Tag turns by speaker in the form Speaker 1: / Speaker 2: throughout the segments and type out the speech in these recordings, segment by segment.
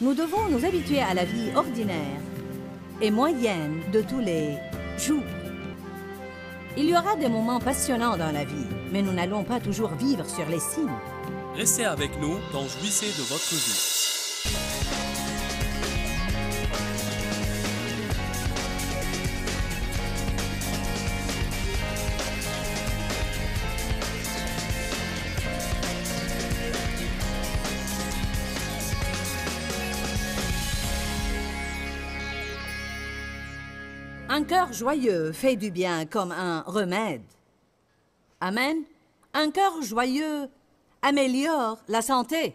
Speaker 1: Nous devons nous habituer à la vie ordinaire et moyenne de tous les jours. Il y aura des moments passionnants dans la vie, mais nous n'allons pas toujours vivre sur les signes. Restez avec nous, dans jouissez de votre vie. Un cœur joyeux fait du bien comme un remède. Amen. Un cœur joyeux améliore la santé.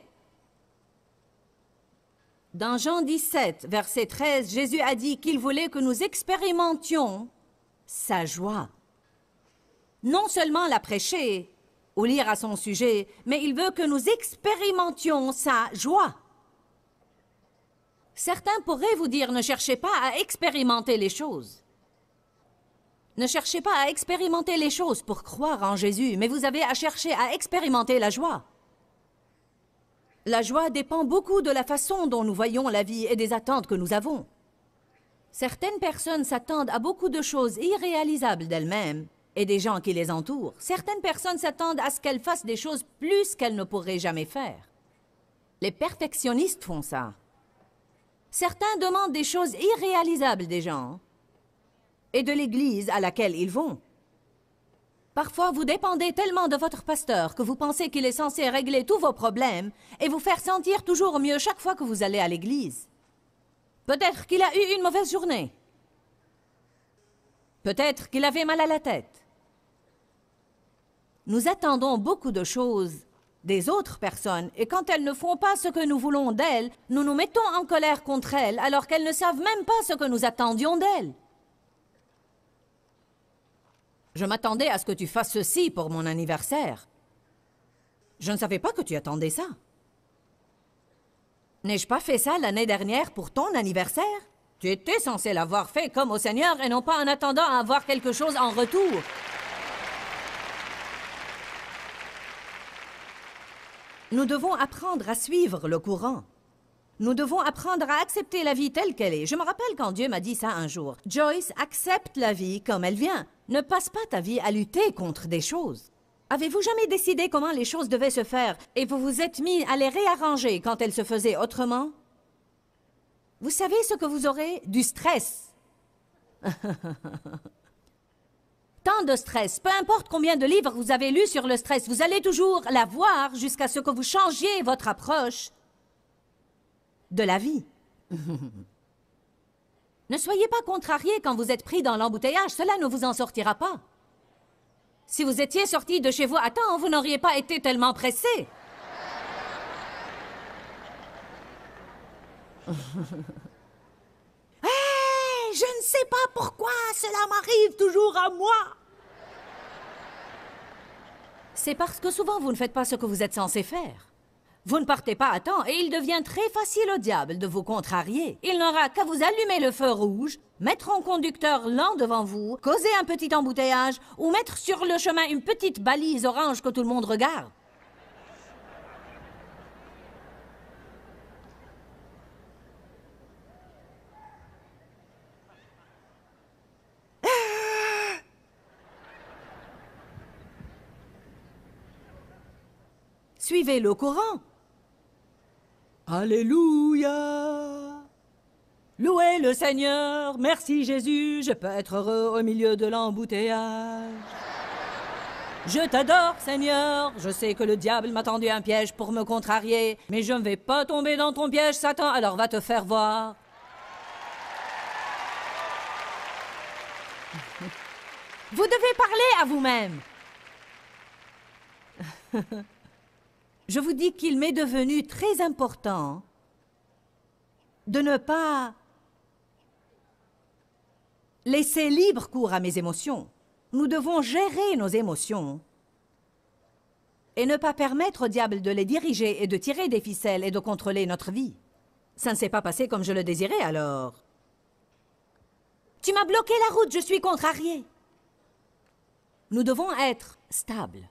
Speaker 1: Dans Jean 17, verset 13, Jésus a dit qu'il voulait que nous expérimentions sa joie. Non seulement la prêcher ou lire à son sujet, mais il veut que nous expérimentions sa joie. Certains pourraient vous dire ne cherchez pas à expérimenter les choses. Ne cherchez pas à expérimenter les choses pour croire en Jésus, mais vous avez à chercher à expérimenter la joie. La joie dépend beaucoup de la façon dont nous voyons la vie et des attentes que nous avons. Certaines personnes s'attendent à beaucoup de choses irréalisables d'elles-mêmes et des gens qui les entourent. Certaines personnes s'attendent à ce qu'elles fassent des choses plus qu'elles ne pourraient jamais faire. Les perfectionnistes font ça. Certains demandent des choses irréalisables des gens et de l'Église à laquelle ils vont. Parfois, vous dépendez tellement de votre pasteur que vous pensez qu'il est censé régler tous vos problèmes et vous faire sentir toujours mieux chaque fois que vous allez à l'église. Peut-être qu'il a eu une mauvaise journée. Peut-être qu'il avait mal à la tête. Nous attendons beaucoup de choses des autres personnes et quand elles ne font pas ce que nous voulons d'elles, nous nous mettons en colère contre elles alors qu'elles ne savent même pas ce que nous attendions d'elles. Je m'attendais à ce que tu fasses ceci pour mon anniversaire. Je ne savais pas que tu attendais ça. N'ai-je pas fait ça l'année dernière pour ton anniversaire Tu étais censé l'avoir fait comme au Seigneur et non pas en attendant à avoir quelque chose en retour. Nous devons apprendre à suivre le courant. Nous devons apprendre à accepter la vie telle qu'elle est. Je me rappelle quand Dieu m'a dit ça un jour. Joyce, accepte la vie comme elle vient. Ne passe pas ta vie à lutter contre des choses. Avez-vous jamais décidé comment les choses devaient se faire et vous vous êtes mis à les réarranger quand elles se faisaient autrement Vous savez ce que vous aurez Du stress. Tant de stress, peu importe combien de livres vous avez lus sur le stress, vous allez toujours l'avoir jusqu'à ce que vous changiez votre approche de la vie. ne soyez pas contrarié quand vous êtes pris dans l'embouteillage, cela ne vous en sortira pas. Si vous étiez sorti de chez vous à temps, vous n'auriez pas été tellement pressé. hey, eh, je ne sais pas pourquoi cela m'arrive toujours à moi. C'est parce que souvent vous ne faites pas ce que vous êtes censé faire. Vous ne partez pas à temps et il devient très facile au diable de vous contrarier. Il n'aura qu'à vous allumer le feu rouge, mettre un conducteur lent devant vous, causer un petit embouteillage ou mettre sur le chemin une petite balise orange que tout le monde regarde. Suivez le courant. Alléluia. Louez le Seigneur, merci Jésus, je peux être heureux au milieu de l'embouteillage. Je t'adore Seigneur, je sais que le diable m'a tendu un piège pour me contrarier, mais je ne vais pas tomber dans ton piège Satan, alors va te faire voir. Vous devez parler à vous-même. Je vous dis qu'il m'est devenu très important de ne pas laisser libre cours à mes émotions. Nous devons gérer nos émotions et ne pas permettre au diable de les diriger et de tirer des ficelles et de contrôler notre vie. Ça ne s'est pas passé comme je le désirais alors. Tu m'as bloqué la route, je suis contrarié Nous devons être stables.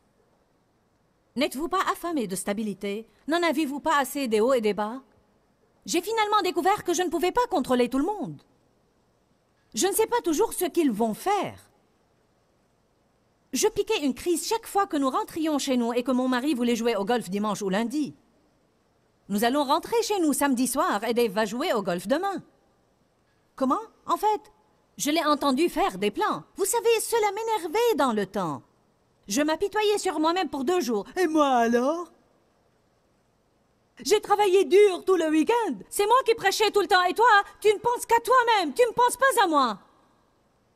Speaker 1: N'êtes-vous pas affamé de stabilité N'en avez-vous pas assez des hauts et des bas J'ai finalement découvert que je ne pouvais pas contrôler tout le monde. Je ne sais pas toujours ce qu'ils vont faire. Je piquais une crise chaque fois que nous rentrions chez nous et que mon mari voulait jouer au golf dimanche ou lundi. Nous allons rentrer chez nous samedi soir et Dave va jouer au golf demain. Comment En fait, je l'ai entendu faire des plans. Vous savez, cela m'énervait dans le temps. Je m'apitoyais sur moi-même pour deux jours. Et moi alors J'ai travaillé dur tout le week-end. C'est moi qui prêchais tout le temps et toi, tu ne penses qu'à toi-même, tu ne penses pas à moi.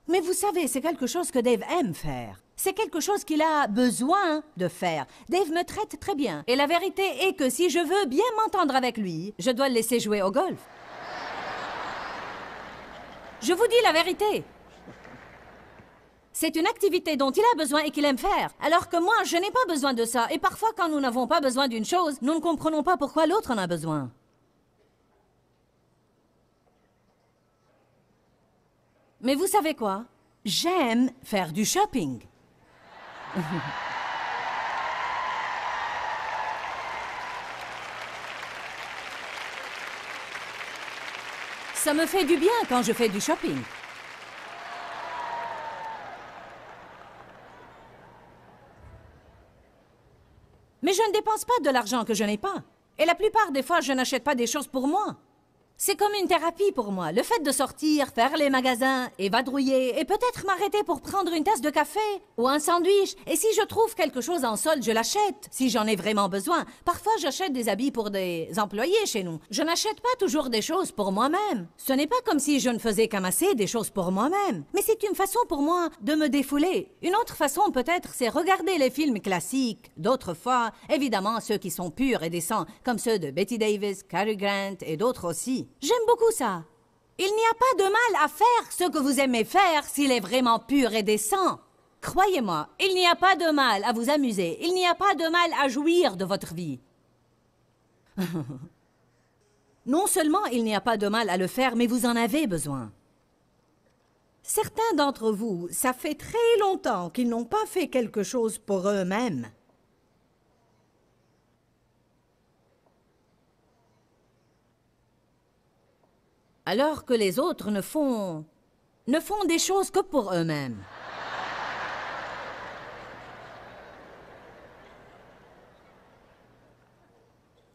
Speaker 1: Mais vous savez, c'est quelque chose que Dave aime faire. C'est quelque chose qu'il a besoin de faire. Dave me traite très bien. Et la vérité est que si je veux bien m'entendre avec lui, je dois le laisser jouer au golf. Je vous dis la vérité. C'est une activité dont il a besoin et qu'il aime faire. Alors que moi, je n'ai pas besoin de ça. Et parfois, quand nous n'avons pas besoin d'une chose, nous ne comprenons pas pourquoi l'autre en a besoin. Mais vous savez quoi J'aime faire du shopping. Ça me fait du bien quand je fais du shopping. Mais je ne dépense pas de l'argent que je n'ai pas. Et la plupart des fois, je n'achète pas des choses pour moi. C'est comme une thérapie pour moi. Le fait de sortir, faire les magasins, et vadrouiller, et peut-être m'arrêter pour prendre une tasse de café ou un sandwich. Et si je trouve quelque chose en solde, je l'achète, si j'en ai vraiment besoin. Parfois, j'achète des habits pour des employés chez nous. Je n'achète pas toujours des choses pour moi-même. Ce n'est pas comme si je ne faisais qu'amasser des choses pour moi-même. Mais c'est une façon pour moi de me défouler. Une autre façon, peut-être, c'est regarder les films classiques d'autrefois, évidemment ceux qui sont purs et décents, comme ceux de Betty Davis, Cary Grant et d'autres aussi j'aime beaucoup ça. Il n'y a pas de mal à faire ce que vous aimez faire s'il est vraiment pur et décent. Croyez-moi, il n'y a pas de mal à vous amuser, il n'y a pas de mal à jouir de votre vie. non seulement il n'y a pas de mal à le faire, mais vous en avez besoin. Certains d'entre vous, ça fait très longtemps qu'ils n'ont pas fait quelque chose pour eux-mêmes. alors que les autres ne font ne font des choses que pour eux-mêmes.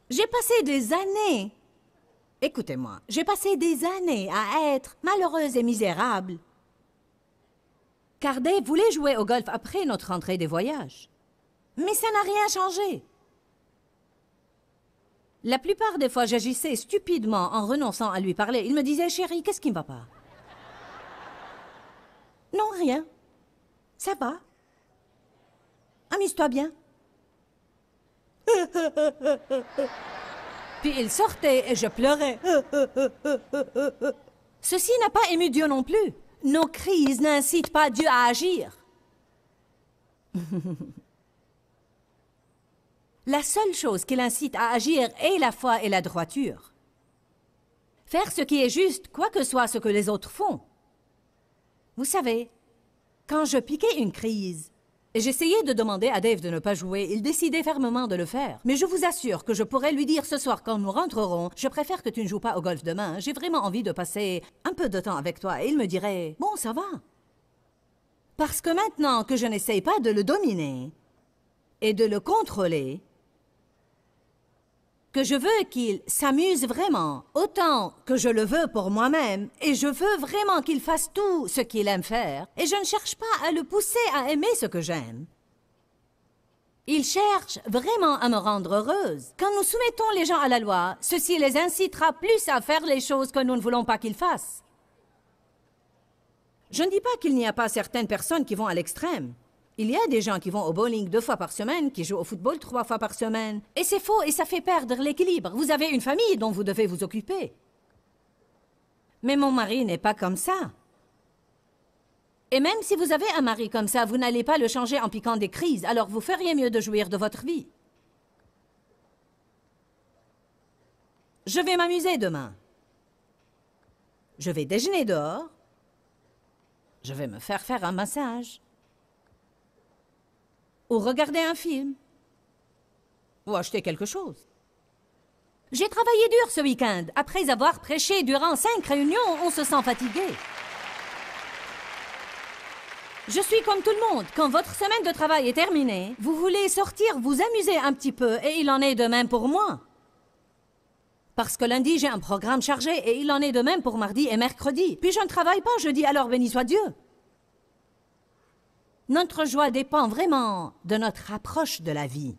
Speaker 1: J'ai passé des années, écoutez-moi, j'ai passé des années à être malheureuse et misérable. Cardet voulait jouer au golf après notre entrée des voyages. Mais ça n'a rien changé. La plupart des fois, j'agissais stupidement en renonçant à lui parler. Il me disait Chérie, qu'est-ce qui ne va pas Non, rien. Ça va. Amuse-toi bien. Puis il sortait et je pleurais. Ceci n'a pas ému Dieu non plus. Nos crises n'incitent pas Dieu à agir. La seule chose qui l'incite à agir est la foi et la droiture. Faire ce qui est juste, quoi que soit ce que les autres font. Vous savez, quand je piquais une crise, et j'essayais de demander à Dave de ne pas jouer, il décidait fermement de le faire. Mais je vous assure que je pourrais lui dire ce soir quand nous rentrerons, je préfère que tu ne joues pas au golf demain, j'ai vraiment envie de passer un peu de temps avec toi, et il me dirait, bon, ça va. Parce que maintenant que je n'essaye pas de le dominer et de le contrôler, que je veux qu'il s'amuse vraiment, autant que je le veux pour moi-même, et je veux vraiment qu'il fasse tout ce qu'il aime faire, et je ne cherche pas à le pousser à aimer ce que j'aime. Il cherche vraiment à me rendre heureuse. Quand nous soumettons les gens à la loi, ceci les incitera plus à faire les choses que nous ne voulons pas qu'ils fassent. Je ne dis pas qu'il n'y a pas certaines personnes qui vont à l'extrême. Il y a des gens qui vont au bowling deux fois par semaine, qui jouent au football trois fois par semaine. Et c'est faux et ça fait perdre l'équilibre. Vous avez une famille dont vous devez vous occuper. Mais mon mari n'est pas comme ça. Et même si vous avez un mari comme ça, vous n'allez pas le changer en piquant des crises, alors vous feriez mieux de jouir de votre vie. Je vais m'amuser demain. Je vais déjeuner dehors. Je vais me faire faire un massage ou regarder un film, ou acheter quelque chose. J'ai travaillé dur ce week-end. Après avoir prêché durant cinq réunions, on se sent fatigué. Je suis comme tout le monde. Quand votre semaine de travail est terminée, vous voulez sortir, vous amuser un petit peu, et il en est de même pour moi. Parce que lundi, j'ai un programme chargé, et il en est de même pour mardi et mercredi. Puis je ne travaille pas je dis alors béni soit Dieu. Notre joie dépend vraiment de notre approche de la vie.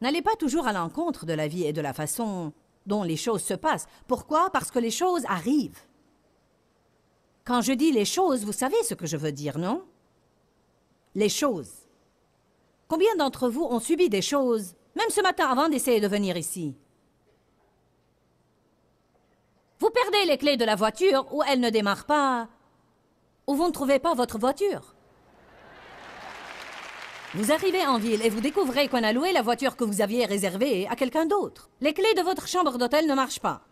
Speaker 1: N'allez pas toujours à l'encontre de la vie et de la façon dont les choses se passent. Pourquoi Parce que les choses arrivent. Quand je dis les choses, vous savez ce que je veux dire, non Les choses. Combien d'entre vous ont subi des choses, même ce matin avant d'essayer de venir ici Vous perdez les clés de la voiture ou elle ne démarre pas, ou vous ne trouvez pas votre voiture. Vous arrivez en ville et vous découvrez qu'on a loué la voiture que vous aviez réservée à quelqu'un d'autre. Les clés de votre chambre d'hôtel ne marchent pas.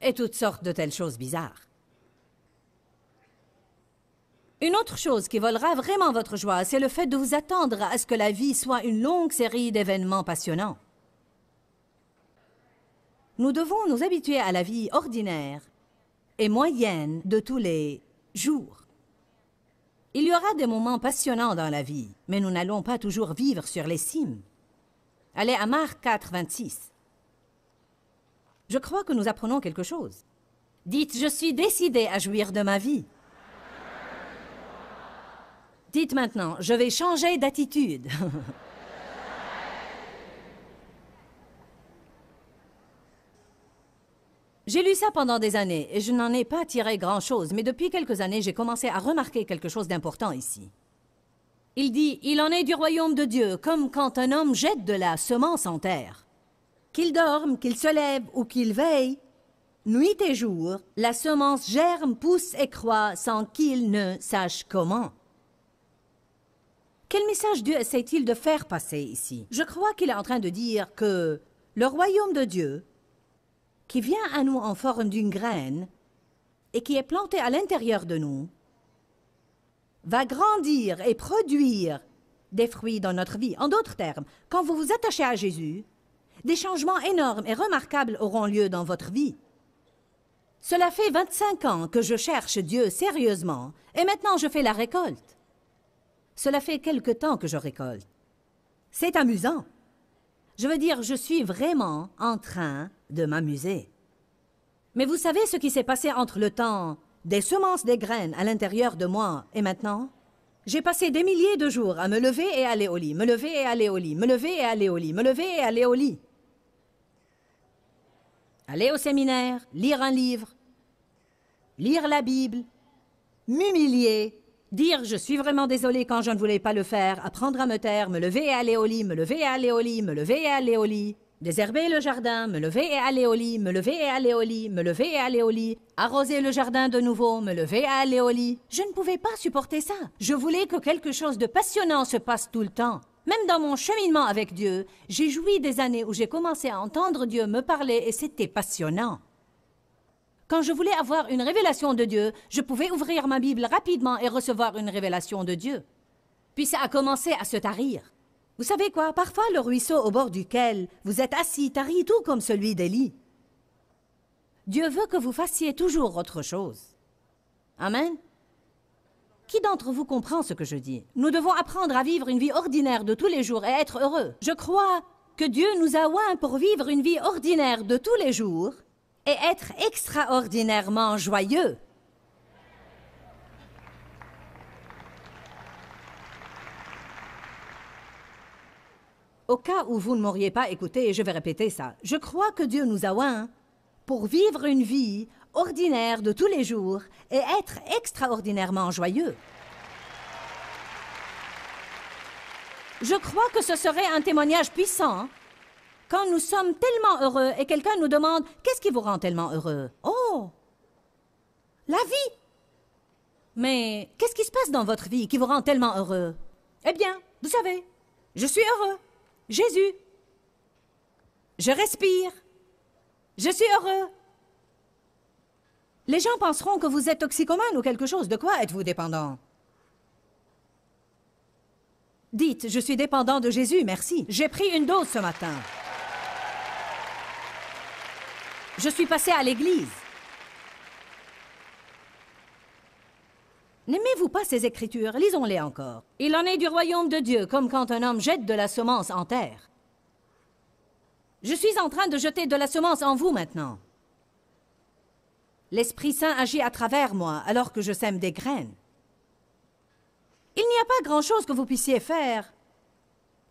Speaker 1: Et toutes sortes de telles choses bizarres. Une autre chose qui volera vraiment votre joie, c'est le fait de vous attendre à ce que la vie soit une longue série d'événements passionnants. Nous devons nous habituer à la vie ordinaire et moyenne de tous les jours. Il y aura des moments passionnants dans la vie, mais nous n'allons pas toujours vivre sur les cimes. Allez à Marc 4, 26. Je crois que nous apprenons quelque chose. Dites, je suis décidé à jouir de ma vie. Dites maintenant, je vais changer d'attitude. J'ai lu ça pendant des années et je n'en ai pas tiré grand-chose, mais depuis quelques années, j'ai commencé à remarquer quelque chose d'important ici. Il dit Il en est du royaume de Dieu, comme quand un homme jette de la semence en terre. Qu'il dorme, qu'il se lève ou qu'il veille, nuit et jour, la semence germe, pousse et croît sans qu'il ne sache comment. Quel message Dieu essaie-t-il de faire passer ici Je crois qu'il est en train de dire que le royaume de Dieu qui vient à nous en forme d'une graine et qui est plantée à l'intérieur de nous, va grandir et produire des fruits dans notre vie. En d'autres termes, quand vous vous attachez à Jésus, des changements énormes et remarquables auront lieu dans votre vie. Cela fait 25 ans que je cherche Dieu sérieusement et maintenant je fais la récolte. Cela fait quelque temps que je récolte. C'est amusant. Je veux dire, je suis vraiment en train de m'amuser. Mais vous savez ce qui s'est passé entre le temps des semences des graines à l'intérieur de moi et maintenant J'ai passé des milliers de jours à me lever et aller au lit, me lever et aller au lit, me lever et aller au lit, me lever et aller au lit. Aller au séminaire, lire un livre, lire la Bible, m'humilier, dire je suis vraiment désolé quand je ne voulais pas le faire, apprendre à me taire, me lever et aller au lit, me lever et aller au lit, me lever et aller au lit. Désherber le jardin, me lever et aller au lit, me lever et aller au lit, me lever et aller au lit. Arroser le jardin de nouveau, me lever et aller au lit. Je ne pouvais pas supporter ça. Je voulais que quelque chose de passionnant se passe tout le temps. Même dans mon cheminement avec Dieu, j'ai joui des années où j'ai commencé à entendre Dieu me parler et c'était passionnant. Quand je voulais avoir une révélation de Dieu, je pouvais ouvrir ma Bible rapidement et recevoir une révélation de Dieu. Puis ça a commencé à se tarir. Vous savez quoi Parfois, le ruisseau au bord duquel vous êtes assis tarit tout comme celui d'Élie. Dieu veut que vous fassiez toujours autre chose. Amen. Qui d'entre vous comprend ce que je dis Nous devons apprendre à vivre une vie ordinaire de tous les jours et être heureux. Je crois que Dieu nous a oint pour vivre une vie ordinaire de tous les jours et être extraordinairement joyeux. Au cas où vous ne m'auriez pas écouté, je vais répéter ça. Je crois que Dieu nous a oint pour vivre une vie ordinaire de tous les jours et être extraordinairement joyeux. Je crois que ce serait un témoignage puissant quand nous sommes tellement heureux et quelqu'un nous demande Qu'est-ce qui vous rend tellement heureux Oh La vie Mais qu'est-ce qui se passe dans votre vie qui vous rend tellement heureux Eh bien, vous savez, je suis heureux. Jésus, je respire, je suis heureux. Les gens penseront que vous êtes toxicomane ou quelque chose. De quoi êtes-vous dépendant Dites, je suis dépendant de Jésus, merci. J'ai pris une dose ce matin. Je suis passé à l'église. N'aimez-vous pas ces écritures Lisons-les encore. Il en est du royaume de Dieu, comme quand un homme jette de la semence en terre. Je suis en train de jeter de la semence en vous maintenant. L'Esprit Saint agit à travers moi alors que je sème des graines. Il n'y a pas grand-chose que vous puissiez faire.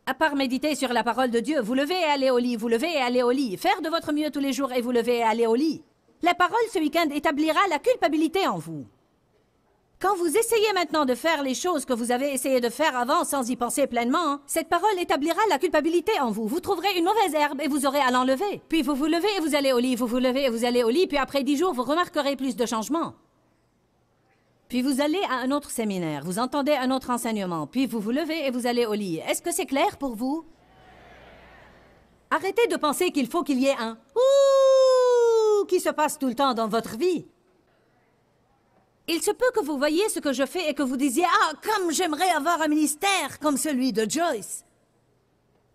Speaker 1: À part méditer sur la parole de Dieu, vous levez et allez au lit, vous levez et allez au lit, faire de votre mieux tous les jours et vous levez et allez au lit. La parole ce week-end établira la culpabilité en vous. Quand vous essayez maintenant de faire les choses que vous avez essayé de faire avant sans y penser pleinement, hein, cette parole établira la culpabilité en vous. Vous trouverez une mauvaise herbe et vous aurez à l'enlever. Puis vous vous levez et vous allez au lit, vous vous levez et vous allez au lit, puis après dix jours, vous remarquerez plus de changements. Puis vous allez à un autre séminaire, vous entendez un autre enseignement, puis vous vous levez et vous allez au lit. Est-ce que c'est clair pour vous Arrêtez de penser qu'il faut qu'il y ait un ou qui se passe tout le temps dans votre vie. Il se peut que vous voyiez ce que je fais et que vous disiez Ah, comme j'aimerais avoir un ministère comme celui de Joyce.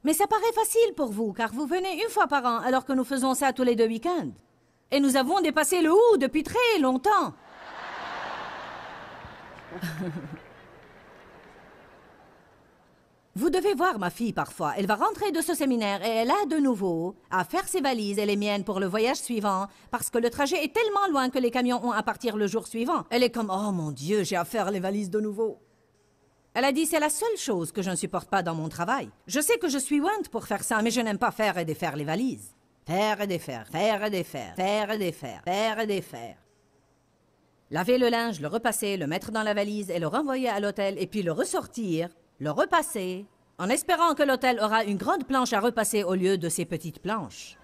Speaker 1: Mais ça paraît facile pour vous, car vous venez une fois par an, alors que nous faisons ça tous les deux week-ends. Et nous avons dépassé le ou depuis très longtemps. Vous devez voir ma fille parfois. Elle va rentrer de ce séminaire et elle a de nouveau à faire ses valises et les miennes pour le voyage suivant parce que le trajet est tellement loin que les camions ont à partir le jour suivant. Elle est comme Oh mon Dieu, j'ai à faire les valises de nouveau. Elle a dit C'est la seule chose que je ne supporte pas dans mon travail. Je sais que je suis ouinte pour faire ça, mais je n'aime pas faire et défaire les valises. Faire et défaire, faire et défaire, faire et défaire, faire et défaire. Laver le linge, le repasser, le mettre dans la valise et le renvoyer à l'hôtel et puis le ressortir le repasser, en espérant que l'hôtel aura une grande planche à repasser au lieu de ces petites planches.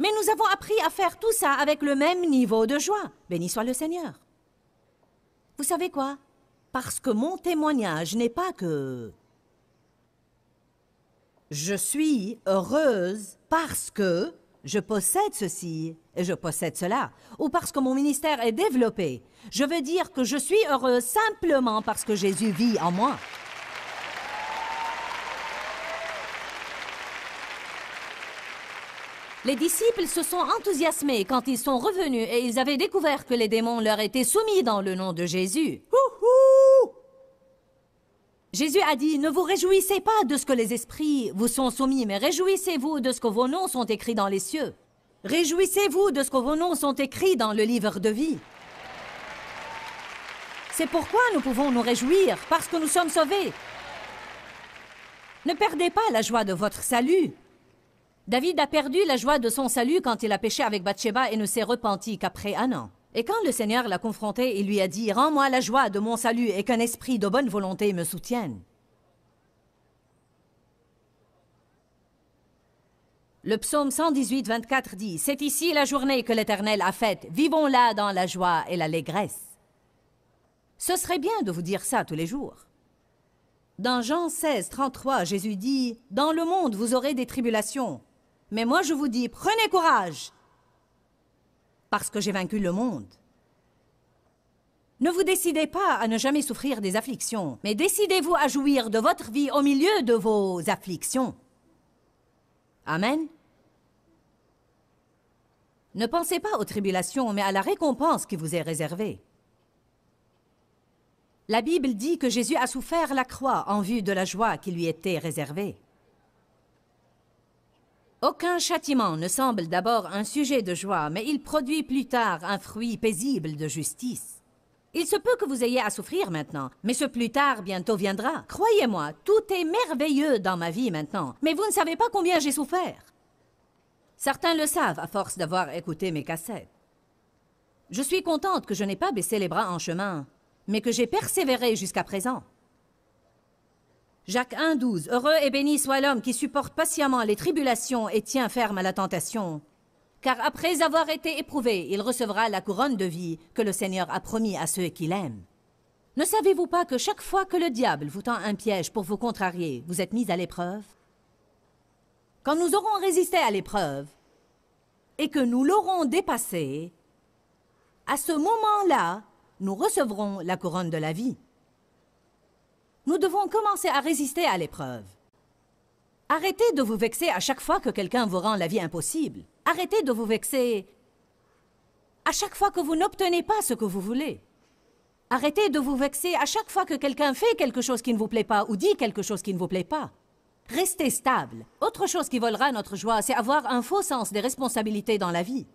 Speaker 1: Mais nous avons appris à faire tout ça avec le même niveau de joie. Béni soit le Seigneur. Vous savez quoi Parce que mon témoignage n'est pas que... Je suis heureuse parce que je possède ceci et je possède cela, ou parce que mon ministère est développé. Je veux dire que je suis heureux simplement parce que Jésus vit en moi. Les disciples se sont enthousiasmés quand ils sont revenus et ils avaient découvert que les démons leur étaient soumis dans le nom de Jésus. Jésus a dit, ne vous réjouissez pas de ce que les esprits vous sont soumis, mais réjouissez-vous de ce que vos noms sont écrits dans les cieux. Réjouissez-vous de ce que vos noms sont écrits dans le livre de vie. C'est pourquoi nous pouvons nous réjouir, parce que nous sommes sauvés. Ne perdez pas la joie de votre salut. David a perdu la joie de son salut quand il a péché avec Bathsheba et ne s'est repenti qu'après un an. Et quand le Seigneur l'a confronté, il lui a dit Rends-moi la joie de mon salut et qu'un esprit de bonne volonté me soutienne. Le psaume 118, 24 dit, C'est ici la journée que l'Éternel a faite, vivons-la dans la joie et l'allégresse. Ce serait bien de vous dire ça tous les jours. Dans Jean 16, 33, Jésus dit, Dans le monde vous aurez des tribulations, mais moi je vous dis, prenez courage, parce que j'ai vaincu le monde. Ne vous décidez pas à ne jamais souffrir des afflictions, mais décidez-vous à jouir de votre vie au milieu de vos afflictions. Amen. Ne pensez pas aux tribulations, mais à la récompense qui vous est réservée. La Bible dit que Jésus a souffert la croix en vue de la joie qui lui était réservée. Aucun châtiment ne semble d'abord un sujet de joie, mais il produit plus tard un fruit paisible de justice. Il se peut que vous ayez à souffrir maintenant, mais ce plus tard bientôt viendra. Croyez-moi, tout est merveilleux dans ma vie maintenant, mais vous ne savez pas combien j'ai souffert. Certains le savent à force d'avoir écouté mes cassettes. Je suis contente que je n'ai pas baissé les bras en chemin, mais que j'ai persévéré jusqu'à présent. Jacques 1.12 Heureux et béni soit l'homme qui supporte patiemment les tribulations et tient ferme à la tentation. Car après avoir été éprouvé, il recevra la couronne de vie que le Seigneur a promis à ceux qui l'aiment. Ne savez-vous pas que chaque fois que le diable vous tend un piège pour vous contrarier, vous êtes mis à l'épreuve quand nous aurons résisté à l'épreuve et que nous l'aurons dépassée, à ce moment-là, nous recevrons la couronne de la vie. Nous devons commencer à résister à l'épreuve. Arrêtez de vous vexer à chaque fois que quelqu'un vous rend la vie impossible. Arrêtez de vous vexer à chaque fois que vous n'obtenez pas ce que vous voulez. Arrêtez de vous vexer à chaque fois que quelqu'un fait quelque chose qui ne vous plaît pas ou dit quelque chose qui ne vous plaît pas. Restez stable. Autre chose qui volera notre joie, c'est avoir un faux sens des responsabilités dans la vie.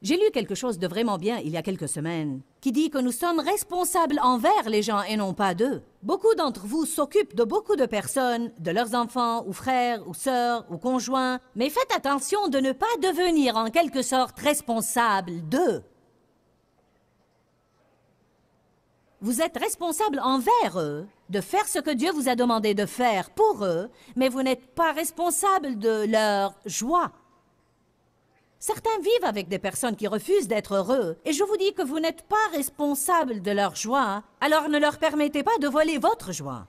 Speaker 1: J'ai lu quelque chose de vraiment bien il y a quelques semaines qui dit que nous sommes responsables envers les gens et non pas d'eux. Beaucoup d'entre vous s'occupent de beaucoup de personnes, de leurs enfants ou frères ou sœurs ou conjoints, mais faites attention de ne pas devenir en quelque sorte responsable d'eux. Vous êtes responsable envers eux de faire ce que Dieu vous a demandé de faire pour eux, mais vous n'êtes pas responsable de leur joie. Certains vivent avec des personnes qui refusent d'être heureux, et je vous dis que vous n'êtes pas responsable de leur joie, alors ne leur permettez pas de voler votre joie.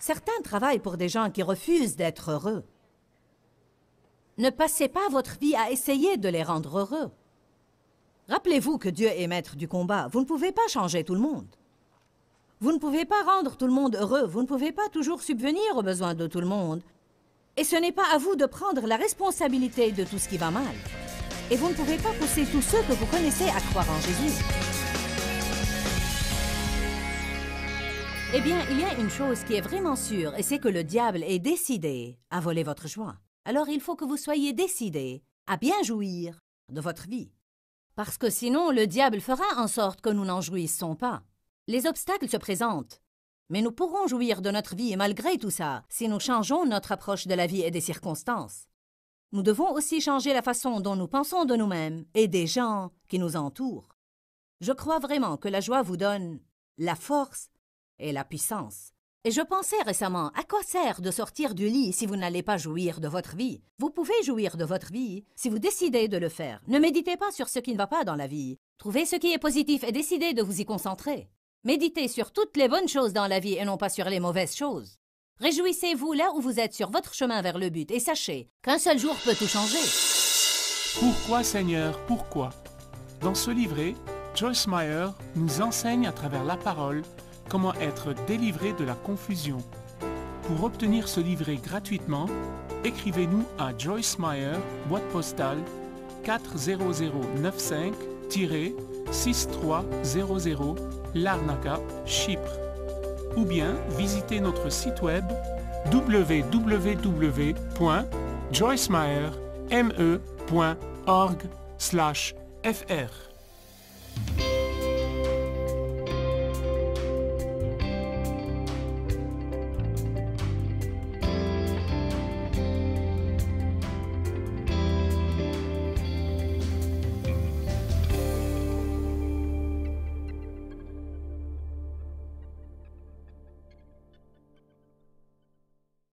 Speaker 1: Certains travaillent pour des gens qui refusent d'être heureux. Ne passez pas votre vie à essayer de les rendre heureux. Rappelez-vous que Dieu est maître du combat. Vous ne pouvez pas changer tout le monde. Vous ne pouvez pas rendre tout le monde heureux. Vous ne pouvez pas toujours subvenir aux besoins de tout le monde. Et ce n'est pas à vous de prendre la responsabilité de tout ce qui va mal. Et vous ne pouvez pas pousser tous ceux que vous connaissez à croire en Jésus. Eh bien, il y a une chose qui est vraiment sûre, et c'est que le diable est décidé à voler votre joie. Alors il faut que vous soyez décidé à bien jouir de votre vie parce que sinon le diable fera en sorte que nous n'en jouissons pas. Les obstacles se présentent, mais nous pourrons jouir de notre vie malgré tout ça si nous changeons notre approche de la vie et des circonstances. Nous devons aussi changer la façon dont nous pensons de nous-mêmes et des gens qui nous entourent. Je crois vraiment que la joie vous donne la force et la puissance. Et je pensais récemment, à quoi sert de sortir du lit si vous n'allez pas jouir de votre vie Vous pouvez jouir de votre vie si vous décidez de le faire. Ne méditez pas sur ce qui ne va pas dans la vie. Trouvez ce qui est positif et décidez de vous y concentrer. Méditez sur toutes les bonnes choses dans la vie et non pas sur les mauvaises choses. Réjouissez-vous là où vous êtes sur votre chemin vers le but et sachez qu'un seul jour peut tout changer. Pourquoi Seigneur, pourquoi Dans ce livret, Joyce Meyer nous enseigne à travers la parole Comment être délivré de la confusion Pour obtenir ce livret gratuitement, écrivez-nous à Joyce Meyer, boîte postale 40095-6300 Larnaca, Chypre. Ou bien visitez notre site web www.joycemeyer.me.org fr.